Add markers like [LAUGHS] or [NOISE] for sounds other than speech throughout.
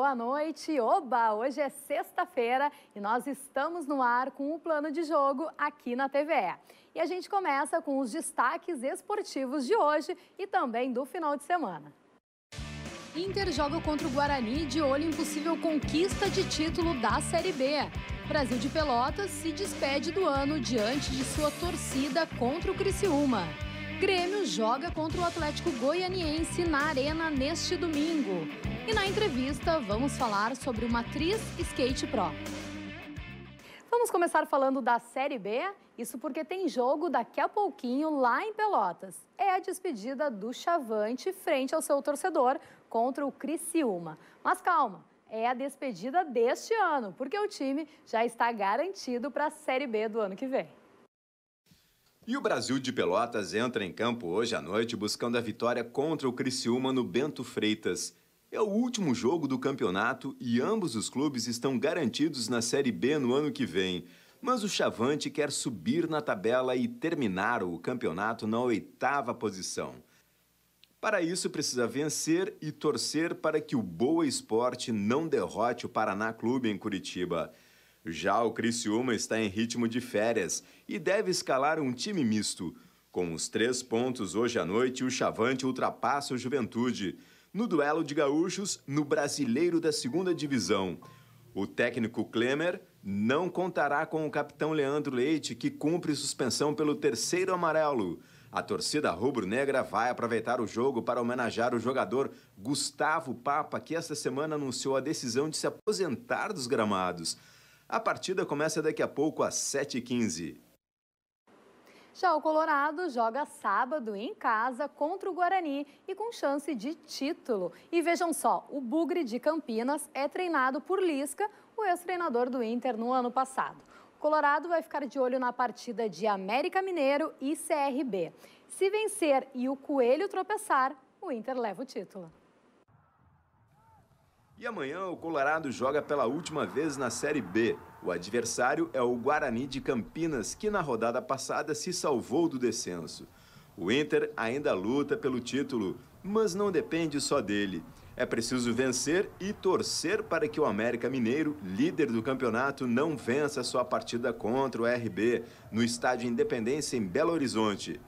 boa noite. Oba, hoje é sexta-feira e nós estamos no ar com o plano de jogo aqui na TVE. E a gente começa com os destaques esportivos de hoje e também do final de semana. Inter joga contra o Guarani de olho em possível conquista de título da Série B. Brasil de Pelotas se despede do ano diante de sua torcida contra o Criciúma. Grêmio joga contra o Atlético Goianiense na Arena neste domingo. E na entrevista vamos falar sobre o Matriz Skate Pro. Vamos começar falando da Série B, isso porque tem jogo daqui a pouquinho lá em Pelotas. É a despedida do Chavante frente ao seu torcedor contra o Criciúma. Mas calma, é a despedida deste ano, porque o time já está garantido para a Série B do ano que vem. E o Brasil de Pelotas entra em campo hoje à noite buscando a vitória contra o Criciúma no Bento Freitas. É o último jogo do campeonato e ambos os clubes estão garantidos na Série B no ano que vem. Mas o Chavante quer subir na tabela e terminar o campeonato na oitava posição. Para isso, precisa vencer e torcer para que o Boa Esporte não derrote o Paraná Clube em Curitiba. Já o Criciúma está em ritmo de férias e deve escalar um time misto. Com os três pontos hoje à noite, o Chavante ultrapassa o Juventude. No duelo de gaúchos, no Brasileiro da Segunda Divisão. O técnico Klemer não contará com o capitão Leandro Leite, que cumpre suspensão pelo terceiro amarelo. A torcida rubro-negra vai aproveitar o jogo para homenagear o jogador Gustavo Papa, que esta semana anunciou a decisão de se aposentar dos gramados. A partida começa daqui a pouco às 7h15. Já o Colorado joga sábado em casa contra o Guarani e com chance de título. E vejam só, o Bugre de Campinas é treinado por Lisca, o ex-treinador do Inter no ano passado. O Colorado vai ficar de olho na partida de América Mineiro e CRB. Se vencer e o Coelho tropeçar, o Inter leva o título. E amanhã o Colorado joga pela última vez na Série B. O adversário é o Guarani de Campinas, que na rodada passada se salvou do descenso. O Inter ainda luta pelo título, mas não depende só dele. É preciso vencer e torcer para que o América Mineiro, líder do campeonato, não vença sua partida contra o RB no Estádio Independência em Belo Horizonte.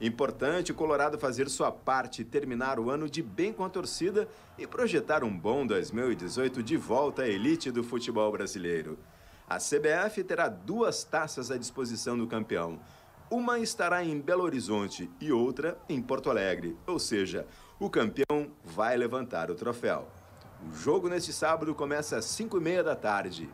Importante o Colorado fazer sua parte, terminar o ano de bem com a torcida e projetar um bom 2018 de volta à elite do futebol brasileiro. A CBF terá duas taças à disposição do campeão. Uma estará em Belo Horizonte e outra em Porto Alegre, ou seja, o campeão vai levantar o troféu. O jogo neste sábado começa às 5h30 da tarde.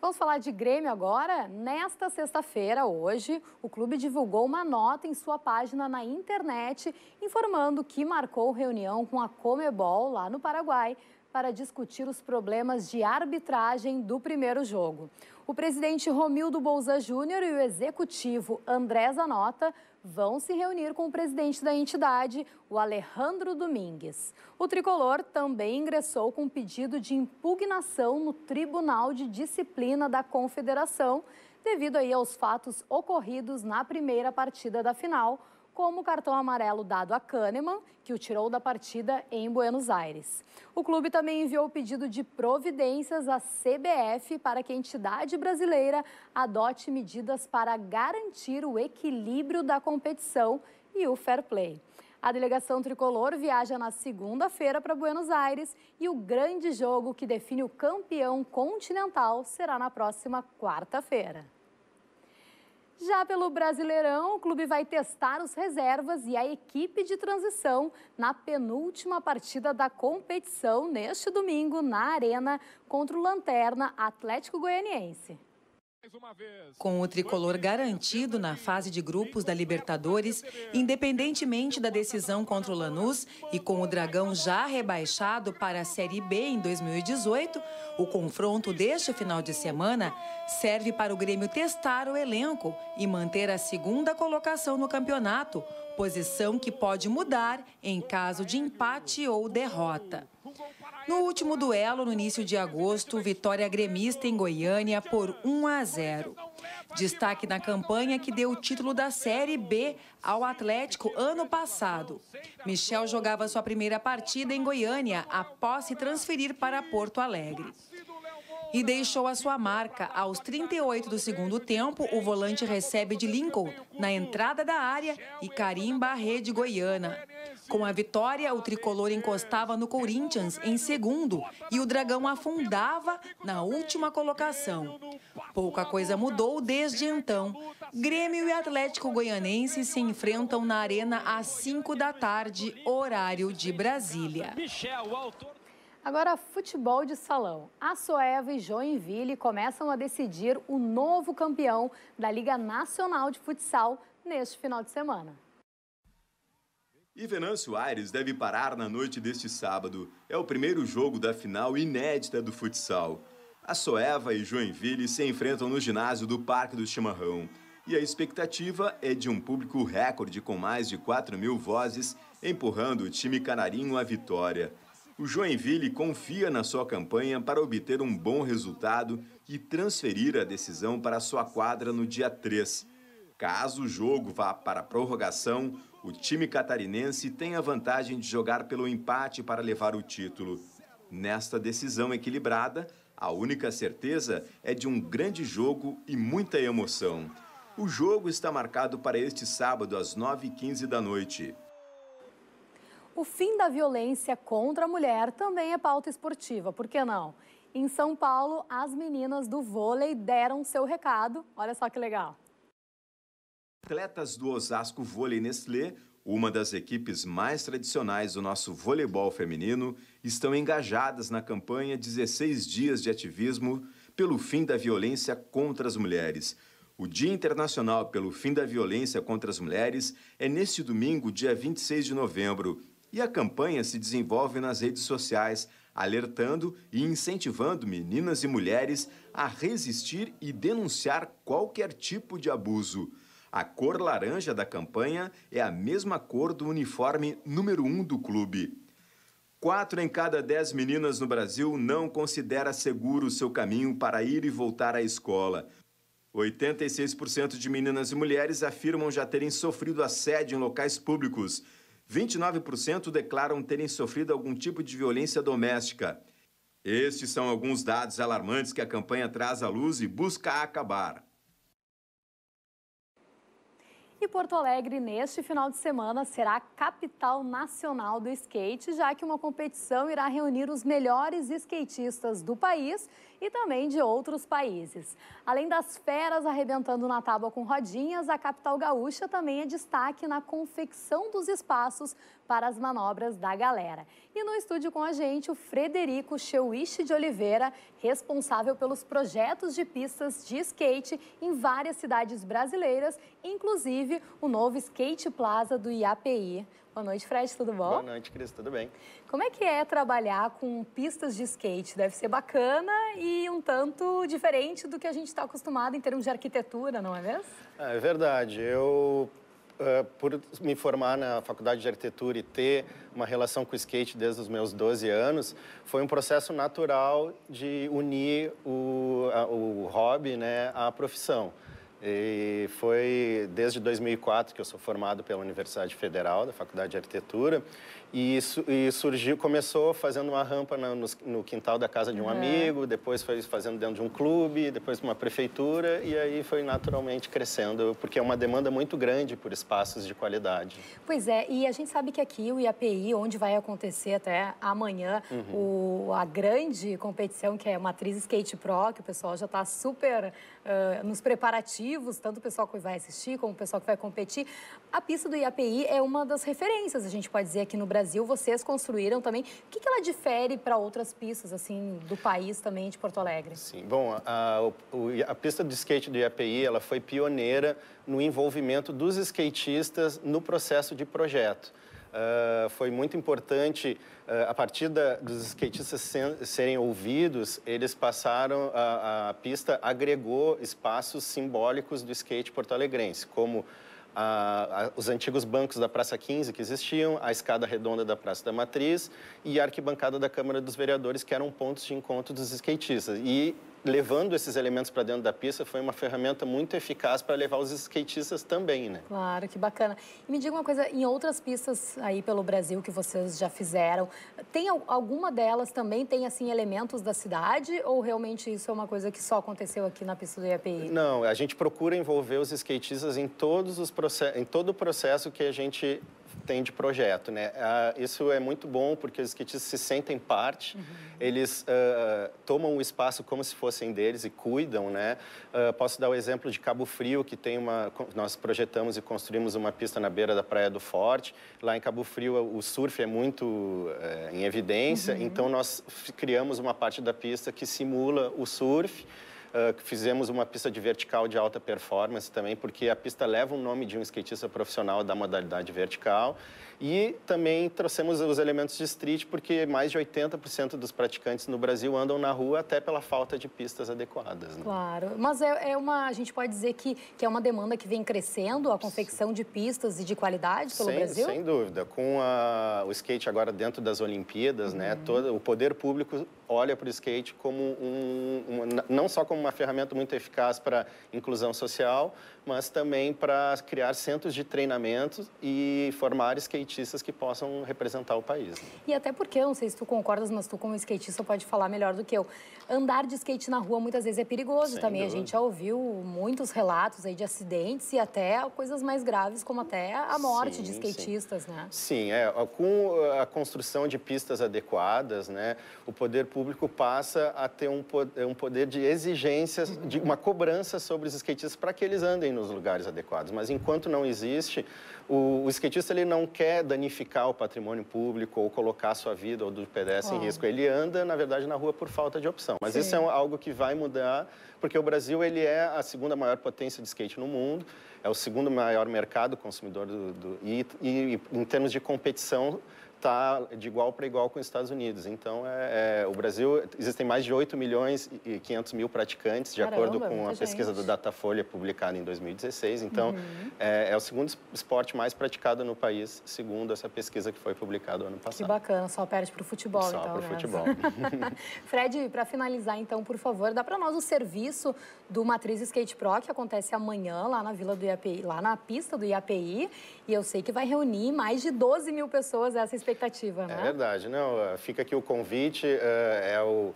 Vamos falar de Grêmio agora? Nesta sexta-feira, hoje, o clube divulgou uma nota em sua página na internet informando que marcou reunião com a Comebol lá no Paraguai para discutir os problemas de arbitragem do primeiro jogo. O presidente Romildo Bolza Júnior e o executivo André Zanota vão se reunir com o presidente da entidade, o Alejandro Domingues. O tricolor também ingressou com pedido de impugnação no Tribunal de Disciplina da Confederação, devido aí aos fatos ocorridos na primeira partida da final como o cartão amarelo dado a Kahneman, que o tirou da partida em Buenos Aires. O clube também enviou o pedido de providências à CBF para que a entidade brasileira adote medidas para garantir o equilíbrio da competição e o fair play. A delegação tricolor viaja na segunda-feira para Buenos Aires e o grande jogo que define o campeão continental será na próxima quarta-feira. Já pelo Brasileirão, o clube vai testar os reservas e a equipe de transição na penúltima partida da competição neste domingo na Arena contra o Lanterna Atlético Goianiense. Com o tricolor garantido na fase de grupos da Libertadores, independentemente da decisão contra o Lanús e com o Dragão já rebaixado para a Série B em 2018, o confronto deste final de semana serve para o Grêmio testar o elenco e manter a segunda colocação no campeonato, posição que pode mudar em caso de empate ou derrota. No último duelo, no início de agosto, vitória gremista em Goiânia por 1 a 0. Destaque na campanha que deu o título da Série B ao Atlético ano passado. Michel jogava sua primeira partida em Goiânia após se transferir para Porto Alegre. E deixou a sua marca. Aos 38 do segundo tempo, o volante recebe de Lincoln na entrada da área e carimba a rede goiana. Com a vitória, o tricolor encostava no Corinthians em segundo e o Dragão afundava na última colocação. Pouca coisa mudou desde então. Grêmio e Atlético Goianense se enfrentam na Arena às 5 da tarde, horário de Brasília. Agora, futebol de salão. A Soeva e Joinville começam a decidir o novo campeão da Liga Nacional de Futsal neste final de semana. E Venâncio Aires deve parar na noite deste sábado. É o primeiro jogo da final inédita do futsal. A Soeva e Joinville se enfrentam no ginásio do Parque do Chimarrão. E a expectativa é de um público recorde com mais de 4 mil vozes empurrando o time canarinho à vitória. O Joinville confia na sua campanha para obter um bom resultado e transferir a decisão para sua quadra no dia 3. Caso o jogo vá para a prorrogação, o time catarinense tem a vantagem de jogar pelo empate para levar o título. Nesta decisão equilibrada, a única certeza é de um grande jogo e muita emoção. O jogo está marcado para este sábado às 9h15 da noite. O fim da violência contra a mulher também é pauta esportiva, por que não? Em São Paulo, as meninas do vôlei deram seu recado. Olha só que legal. Atletas do Osasco Vôlei Nestlé, uma das equipes mais tradicionais do nosso voleibol feminino, estão engajadas na campanha 16 Dias de Ativismo pelo Fim da Violência contra as Mulheres. O Dia Internacional pelo Fim da Violência contra as Mulheres é neste domingo, dia 26 de novembro, e a campanha se desenvolve nas redes sociais, alertando e incentivando meninas e mulheres a resistir e denunciar qualquer tipo de abuso. A cor laranja da campanha é a mesma cor do uniforme número 1 um do clube. Quatro em cada dez meninas no Brasil não considera seguro o seu caminho para ir e voltar à escola. 86% de meninas e mulheres afirmam já terem sofrido assédio em locais públicos. 29% declaram terem sofrido algum tipo de violência doméstica. Estes são alguns dados alarmantes que a campanha traz à luz e busca acabar que Porto Alegre, neste final de semana, será a capital nacional do skate, já que uma competição irá reunir os melhores skatistas do país e também de outros países. Além das feras arrebentando na tábua com rodinhas, a capital gaúcha também é destaque na confecção dos espaços para as manobras da galera. E no estúdio com a gente, o Frederico Cheuiche de Oliveira, responsável pelos projetos de pistas de skate em várias cidades brasileiras, inclusive o novo Skate Plaza do IAPI. Boa noite, Fred, tudo bom? Boa noite, Cris, tudo bem? Como é que é trabalhar com pistas de skate? Deve ser bacana e um tanto diferente do que a gente está acostumado em termos de arquitetura, não é mesmo? É, é verdade. Eu, uh, por me formar na faculdade de arquitetura e ter uma relação com o skate desde os meus 12 anos, foi um processo natural de unir o, a, o hobby né, à profissão. E foi desde 2004 que eu sou formado pela Universidade Federal, da Faculdade de Arquitetura, e, e, surgiu, começou fazendo uma rampa na, no, no, quintal da casa de um uhum. amigo, depois foi fazendo dentro de um clube, depois uma prefeitura, e aí foi naturalmente crescendo, porque é uma demanda muito grande por espaços de qualidade. Pois é, e a gente sabe que aqui o IAPI, onde vai acontecer até amanhã uhum. o, a grande competição, que é a Matriz Skate Pro, que o pessoal já está super uh, nos preparativos, tanto o pessoal que vai assistir como o pessoal que vai competir. A pista do IAPI é uma das referências, a gente pode dizer, aqui no Brasil Brasil, vocês construíram também. O que, que ela difere para outras pistas, assim, do país também, de Porto Alegre? Sim, bom, a, a pista de skate do IAPI, ela foi pioneira no envolvimento dos skatistas no processo de projeto. Uh, foi muito importante, uh, a partir da, dos skatistas sen, serem ouvidos, eles passaram, a, a, pista agregou espaços simbólicos do skate porto-alegrense, como a, a, os antigos bancos da Praça 15 que existiam, a escada redonda da Praça da Matriz e a arquibancada da Câmara dos Vereadores, que eram pontos de encontro dos skatistas. E levando esses elementos para dentro da pista foi uma ferramenta muito eficaz para levar os skatistas também, né? Claro, que bacana. E me diga uma coisa, em outras pistas aí pelo Brasil que vocês já fizeram, tem alguma delas também tem assim elementos da cidade ou realmente isso é uma coisa que só aconteceu aqui na pista do IAPI? Não, a gente procura envolver os skatistas em todos os em todo o processo que a gente tem de projeto, né? Uh, isso é muito bom porque os skatistas se sentem parte, uhum. eles uh, tomam o espaço como se fossem deles e cuidam, né? Uh, posso dar o exemplo de Cabo Frio, que tem uma... Nós projetamos e construímos uma pista na beira da Praia do Forte. Lá em Cabo Frio, o surf é muito eh, em evidência, uhum. então nós criamos uma parte da pista que simula o surf, uh, fizemos uma pista de vertical de alta performance também, porque a pista leva o nome de um skatista profissional da modalidade vertical. E também trouxemos os elementos de street, porque mais de 80% dos praticantes no Brasil andam na rua até pela falta de pistas adequadas. Né? Claro, mas é, é, uma, a gente pode dizer que, que é uma demanda que vem crescendo, a confecção de pistas e de qualidade pelo sem, Brasil? Sem dúvida, com a, o skate agora dentro das Olimpíadas, né, uhum. né, todo, o poder público olha para o skate como um, um, não só como uma ferramenta muito eficaz para inclusão social, mas também para criar centros de treinamento e formar skatistas que possam representar o país. Né? E até porque, não sei se tu concordas, mas tu como skatista pode falar melhor do que eu. Andar de skate na rua muitas vezes é perigoso Sem também. Dúvida. A gente já ouviu muitos relatos aí de acidentes e até coisas mais graves, como até a morte sim, de skatistas, sim. né? Sim, é. Com a construção de pistas adequadas, né, o poder público passa a ter um poder de exigências, de uma cobrança sobre os skatistas para que eles andem nos lugares adequados. Mas enquanto não existe, o, o skatista ele não quer danificar o patrimônio público ou colocar a sua vida ou do pedestre em risco. Ele anda, na verdade, na rua por falta de opção. Mas Sim. isso é algo que vai mudar, porque o Brasil ele é a segunda maior potência de skate no mundo, é o segundo maior mercado consumidor do, do e, e, e em termos de competição está de igual para igual com os Estados Unidos. Então, é, é, o Brasil, existem mais de 8 milhões e 500 mil praticantes, de Caramba, acordo com a gente. pesquisa do Datafolha publicada em 2016. Então, uhum. é, é, o segundo esporte mais praticado no país, segundo essa pesquisa que foi publicada ano passado. Que bacana, só perde para o futebol, só então. Só para o né? futebol. [LAUGHS] Fred, para finalizar, então, por favor, dá para nós o serviço do Matriz Skate Pro, que acontece amanhã lá na Vila do IAPI, lá na pista do IAPI. E eu sei que vai reunir mais de 12 mil pessoas essa expectativa, né? É verdade, não. Eh, fica aqui o convite, eh, é o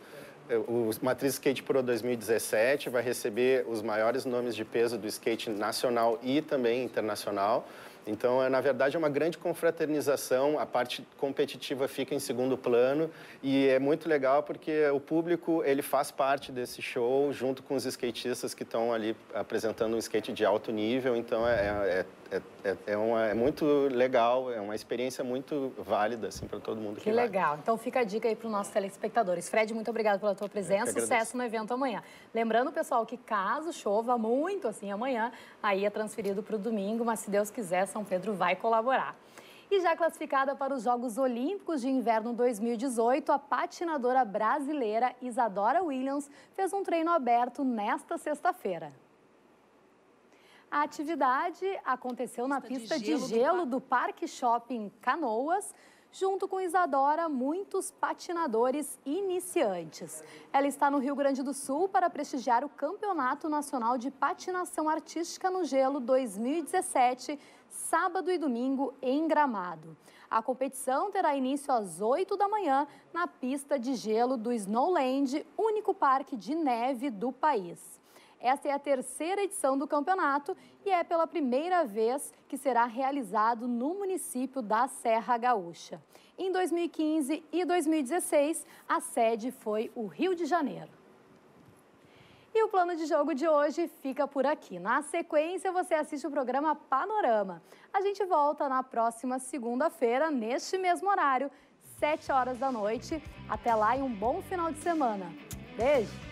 eh, o Matriz Skate Pro 2017 vai receber os maiores nomes de peso do skate nacional e também internacional. Então, é, na verdade, é uma grande confraternização, a parte competitiva fica em segundo plano e é muito legal porque o público, ele faz parte desse show junto com os skatistas que estão ali apresentando um skate de alto nível, então é, é, é é, é, é, uma, é, muito legal, é uma experiência muito válida assim, para todo mundo que, que legal. Vai. Então fica a dica aí para os nossos telespectadores. Fred, muito obrigado pela tua presença. Sucesso no evento amanhã. Lembrando, pessoal, que caso chova muito assim amanhã, aí é transferido para o domingo, mas se Deus quiser, São Pedro vai colaborar. E já classificada para os Jogos Olímpicos de Inverno 2018, a patinadora brasileira Isadora Williams fez um treino aberto nesta sexta-feira. A atividade aconteceu na pista de gelo, de gelo do, Parque. do Parque Shopping Canoas, junto com Isadora, muitos patinadores iniciantes. Ela está no Rio Grande do Sul para prestigiar o Campeonato Nacional de Patinação Artística no Gelo 2017, sábado e domingo em Gramado. A competição terá início às 8 da manhã na pista de gelo do Snowland, único parque de neve do país. Esta é a terceira edição do campeonato e é pela primeira vez que será realizado no município da Serra Gaúcha. Em 2015 e 2016, a sede foi o Rio de Janeiro. E o plano de jogo de hoje fica por aqui. Na sequência, você assiste o programa Panorama. A gente volta na próxima segunda-feira, neste mesmo horário, 7 horas da noite. Até lá e um bom final de semana. Beijo!